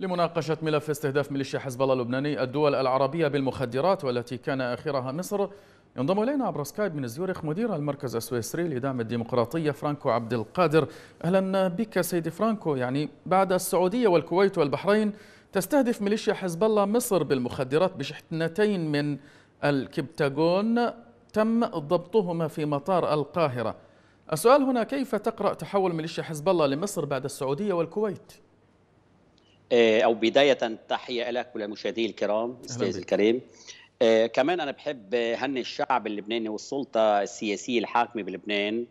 لمناقشة ملف استهداف ميليشيا حزب الله اللبناني الدول العربية بالمخدرات والتي كان آخرها مصر ينضم إلينا عبر سكايب من زيورخ مدير المركز السويسري لدعم الديمقراطية فرانكو عبد القادر أهلا بك سيدي فرانكو يعني بعد السعودية والكويت والبحرين تستهدف ميليشيا حزب الله مصر بالمخدرات بشحنتين من الكبتاغون تم ضبطهما في مطار القاهرة السؤال هنا كيف تقرأ تحول ميليشيا حزب الله لمصر بعد السعودية والكويت؟ آه، او بدايه تحيه لك ولمشاهدي الكرام استاذ الكريم آه كمان انا بحب هني الشعب اللبناني والسلطه السياسيه الحاكمه بلبنان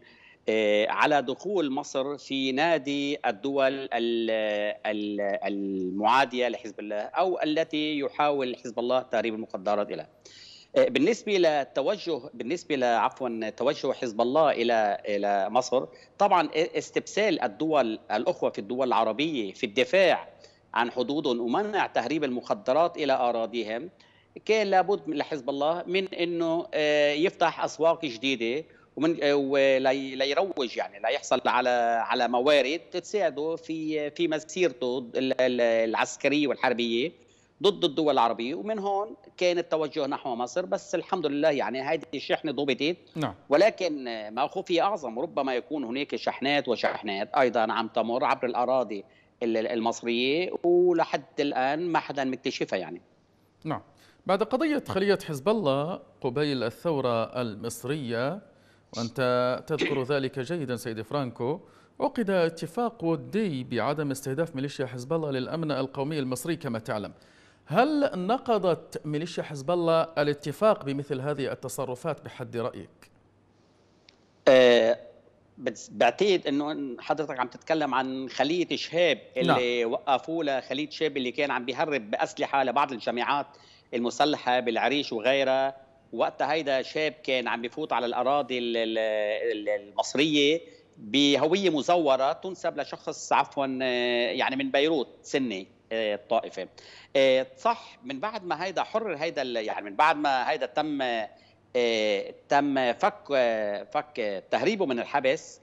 آه على دخول مصر في نادي الدول المعاديه لحزب الله او التي يحاول حزب الله تهريب المخدرات إلى آه بالنسبه للتوجه بالنسبه لعفوا توجه حزب الله الى الى مصر طبعا استبسال الدول الاخوه في الدول العربيه في الدفاع عن حدودهم ومنع تهريب المخدرات الى اراضيهم كان لابد لحزب الله من انه آه، يفتح اسواق جديده ومن آه، ليروج يعني ليحصل على على موارد تساعده في في مسيرته العسكريه والحربيه ضد الدول العربيه ومن هون كان التوجه نحو مصر بس الحمد لله يعني هذه الشحنه ضبطت نعم. ولكن ما خفي اعظم ربما يكون هناك شحنات وشحنات ايضا عم تمر عبر الاراضي المصريه ولحد الان ما حدا مكتشفها يعني نعم بعد قضيه خليه حزب الله قبيل الثوره المصريه وانت تذكر ذلك جيدا سيدي فرانكو عقد اتفاق ودي بعدم استهداف ميليشيا حزب الله للامن القومي المصري كما تعلم هل نقضت ميليشيا حزب الله الاتفاق بمثل هذه التصرفات بحد رايك بعتقد انه حضرتك عم تتكلم عن خليه شهاب اللي نعم. وقفوا له خليه شهاب اللي كان عم بيهرب باسلحه لبعض الجماعات المسلحه بالعريش وغيرها وقتها هيدا شاب كان عم بفوت على الاراضي المصريه بهويه مزوره تنسب لشخص عفوا آه، يعني من بيروت سني آه، الطائفه آه، صح من بعد ما هيدا حرر هيدا يعني من بعد ما هيدا تم آه، تم فك فك تهريبه من الحبس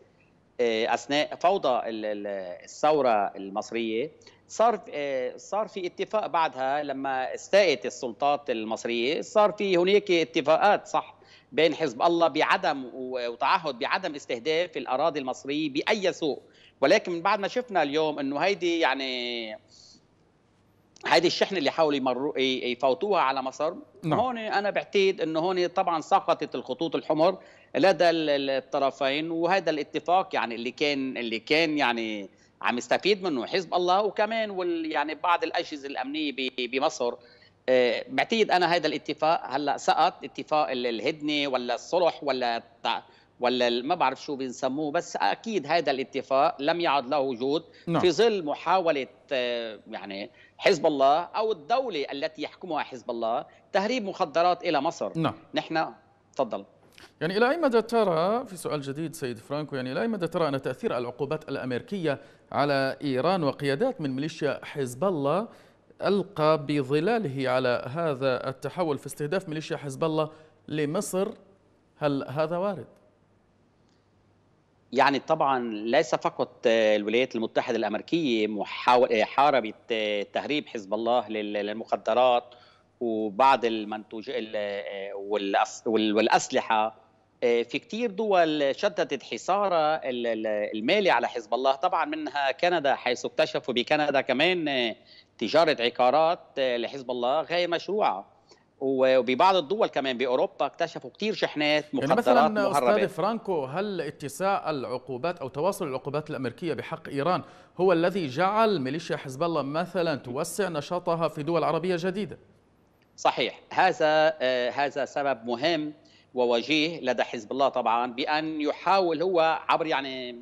آه، اثناء فوضى الثوره المصريه صار آه، صار في اتفاق بعدها لما استاءت السلطات المصريه صار في هناك اتفاقات صح بين حزب الله بعدم وتعهد بعدم استهداف الاراضي المصريه باي سوء ولكن بعد ما شفنا اليوم انه هيدي يعني هيدي الشحنه اللي حاولوا يمروا يفوتوها على مصر نعم. هون انا بعتقد انه هون طبعا سقطت الخطوط الحمر لدى الطرفين وهذا الاتفاق يعني اللي كان اللي كان يعني عم يستفيد منه حزب الله وكمان وال يعني بعض الاجهزه الامنيه بمصر آه، بعتقد انا هذا الاتفاق هلا سقط اتفاق الهدنه ولا الصلح ولا ولا ما بعرف شو بنسموه بس اكيد هذا الاتفاق لم يعد له وجود نعم. في ظل محاوله آه، يعني حزب الله او الدوله التي يحكمها حزب الله تهريب مخدرات الى مصر نعم. نحن تفضل يعني الى اي مدى ترى في سؤال جديد سيد فرانكو يعني الى اي مدى ترى ان تاثير العقوبات الامريكيه على ايران وقيادات من ميليشيا حزب الله القى بظلاله على هذا التحول في استهداف ميليشيا حزب الله لمصر هل هذا وارد؟ يعني طبعا ليس فقط الولايات المتحده الامريكيه حاربت تهريب حزب الله للمخدرات وبعض المنتوج والاسلحه في كثير دول شددت حصارها المالي على حزب الله طبعا منها كندا حيث اكتشفوا بكندا كمان تجاره عقارات لحزب الله غير مشروعه وببعض الدول كمان باوروبا اكتشفوا كثير شحنات يعني مخدرات يعني مثلا مهربات. استاذ فرانكو هل اتساع العقوبات او تواصل العقوبات الامريكيه بحق ايران هو الذي جعل ميليشيا حزب الله مثلا توسع نشاطها في دول عربيه جديده؟ صحيح هذا آه هذا سبب مهم ووجيه لدى حزب الله طبعا بان يحاول هو عبر يعني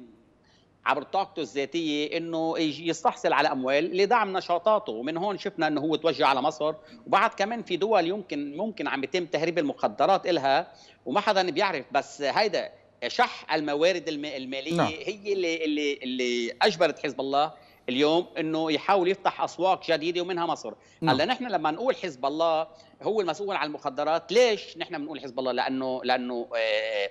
عبر طاقته الذاتيه انه يستحصل على اموال لدعم نشاطاته ومن هون شفنا انه هو توجه على مصر وبعد كمان في دول يمكن ممكن عم يتم تهريب المخدرات إلها وما حدا بيعرف بس هيدا شح الموارد الماليه نعم. هي اللي اللي اللي اجبرت حزب الله اليوم انه يحاول يفتح اسواق جديده ومنها مصر نعم. هلا نحن لما نقول حزب الله هو المسؤول عن المخدرات ليش نحن بنقول حزب الله لانه لانه آه،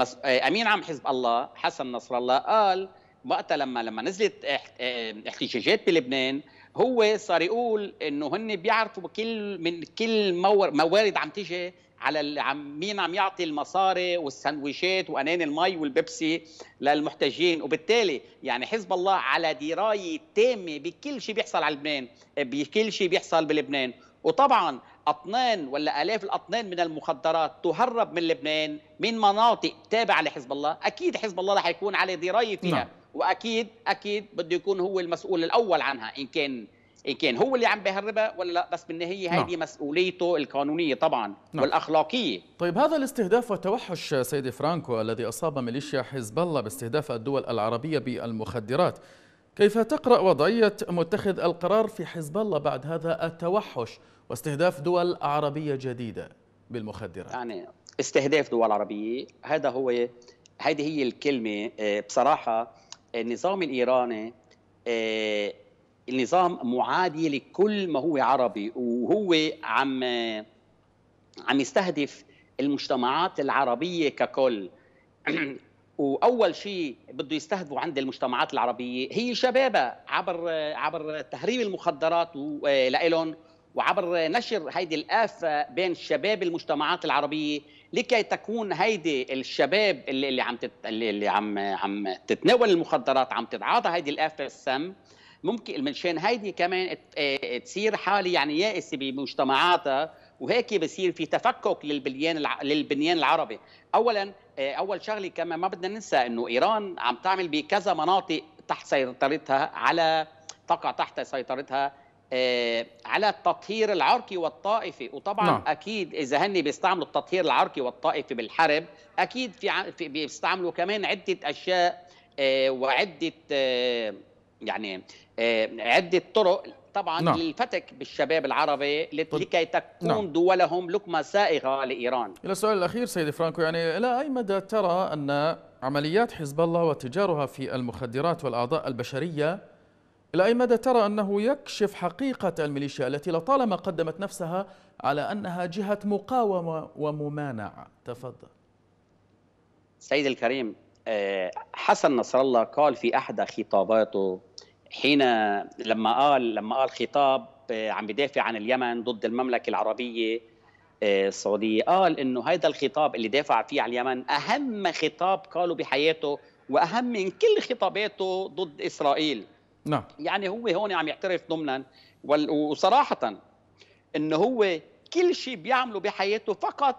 آه، آه، امين عام حزب الله حسن نصر الله قال وقتها لما لما نزلت آه، احتجاجات بلبنان هو صار يقول انه هن بيعرفوا كل من كل موارد عم تيجي على عم مين عم يعطي المصاري والسندويشات وانان المي والبيبسي للمحتاجين وبالتالي يعني حزب الله على درايه تامه بكل شيء بيحصل على لبنان بكل شيء بيحصل بلبنان وطبعا اطنان ولا الاف الاطنان من المخدرات تهرب من لبنان من مناطق تابعه لحزب الله اكيد حزب الله رح يكون على درايه فيها نعم. واكيد اكيد بده يكون هو المسؤول الاول عنها ان كان ان كان هو اللي عم بيهربها ولا لا بس بالنهايه هذه نعم. مسؤوليته القانونيه طبعا نعم. والاخلاقيه طيب هذا الاستهداف والتوحش سيدي فرانكو الذي اصاب ميليشيا حزب الله باستهداف الدول العربيه بالمخدرات كيف تقرا وضعيه متخذ القرار في حزب الله بعد هذا التوحش واستهداف دول عربيه جديده بالمخدرات يعني استهداف دول عربيه هذا هو هذه هي الكلمه آه، بصراحه النظام الايراني آه، النظام معادي لكل ما هو عربي وهو عم عم يستهدف المجتمعات العربيه ككل واول شيء بده يستهدفوا عند المجتمعات العربيه هي شبابها عبر عبر تهريب المخدرات آه، لهم وعبر نشر هيدي الآفة بين شباب المجتمعات العربية لكي تكون هيدي الشباب اللي, اللي عم تت... اللي عم عم تتناول المخدرات عم تتعاطى هيدي الآفة السم ممكن منشان هيدي كمان آه، تصير حالة يعني يائسة بمجتمعاتها وهيك بصير في تفكك للبنيان الع... للبنيان العربي اولا آه، اول شغله كمان ما بدنا ننسى انه ايران عم تعمل بكذا مناطق تحت سيطرتها على تقع تحت سيطرتها آه، على التطهير العرقي والطائفي وطبعا نعم. اكيد اذا هني بيستعملوا التطهير العرقي والطائفي بالحرب اكيد في, بيستعملوا كمان عده اشياء آه، وعده آه، يعني عده طرق طبعا نعم. للفتك بالشباب العربي لكي تكون نعم. دولهم لقمه سائغه لايران. الى السؤال الاخير سيدي فرانكو يعني الى اي مدى ترى ان عمليات حزب الله وتجارها في المخدرات والاعضاء البشريه إلى أي مدى ترى أنه يكشف حقيقة الميليشيا التي لطالما قدمت نفسها على أنها جهة مقاومة وممانعة تفضل سيد الكريم آه، حسن نصر الله قال في أحد خطاباته حين لما قال لما قال خطاب آه، عم بدافع عن اليمن ضد المملكة العربية آه، السعودية قال إنه هذا الخطاب اللي دافع فيه على اليمن أهم خطاب قاله بحياته وأهم من كل خطاباته ضد إسرائيل نعم يعني هو هون عم يعترف ضمنا وصراحه انه هو كل شيء بيعمله بحياته فقط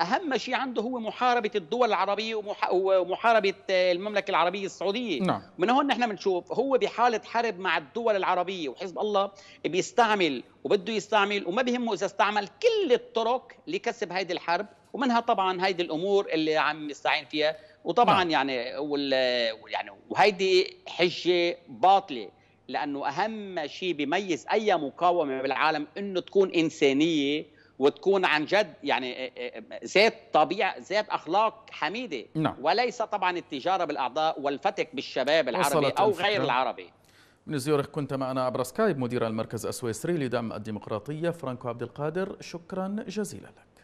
اهم شيء عنده هو محاربه الدول العربيه ومحاربه المملكه العربيه السعوديه نعم. من هون نحن بنشوف هو بحاله حرب مع الدول العربيه وحزب الله بيستعمل وبده يستعمل وما بهمه اذا استعمل كل الطرق لكسب هيدي الحرب ومنها طبعا هيدي الامور اللي عم يستعين فيها وطبعا نعم. يعني وال يعني وهيدي حجه باطله لانه اهم شيء بيميز اي مقاومه بالعالم انه تكون انسانيه وتكون عن جد يعني آه، آه، آه، ذات طبيعه ذات اخلاق حميده نعم. وليس طبعا التجاره بالاعضاء والفتك بالشباب العربي او غير العربي من زيورخ كنت معنا عبر سكايب مدير المركز السويسري لدعم الديمقراطيه فرانكو عبد القادر شكرا جزيلا لك